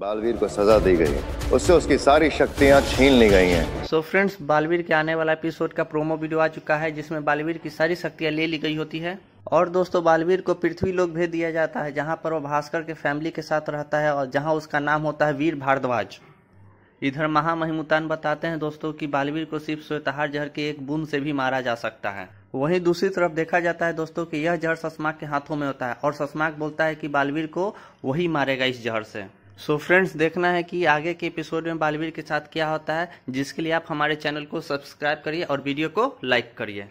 बालवीर को सजा दी गई उससे उसकी सारी शक्तियां छीन ली गई हैं सो फ्रेंड्स बालवीर के आने वाला एपिसोड का प्रोमो वीडियो आ चुका है जिसमें बालवीर की सारी शक्तियां ले ली गई होती है और दोस्तों बालवीर को पृथ्वी लोग भेज दिया जाता है जहां पर वो भास्कर के फैमिली के साथ रहता है और जहां उसका नाम होता है वीर भारद्वाज इधर महामहिमुतान बताते हैं दोस्तों कि बालवीर को सिर्फ स्वेतहार जहर के एक बूंद से भी मारा जा सकता है वहीं दूसरी तरफ देखा जाता है दोस्तों कि यह जहर ससमाक के हाथों में होता है और ससमाक बोलता है कि बालवीर को वही मारेगा इस जहर से सो so फ्रेंड्स देखना है कि आगे के एपिसोड में बालवीर के साथ क्या होता है जिसके लिए आप हमारे चैनल को सब्सक्राइब करिए और वीडियो को लाइक करिए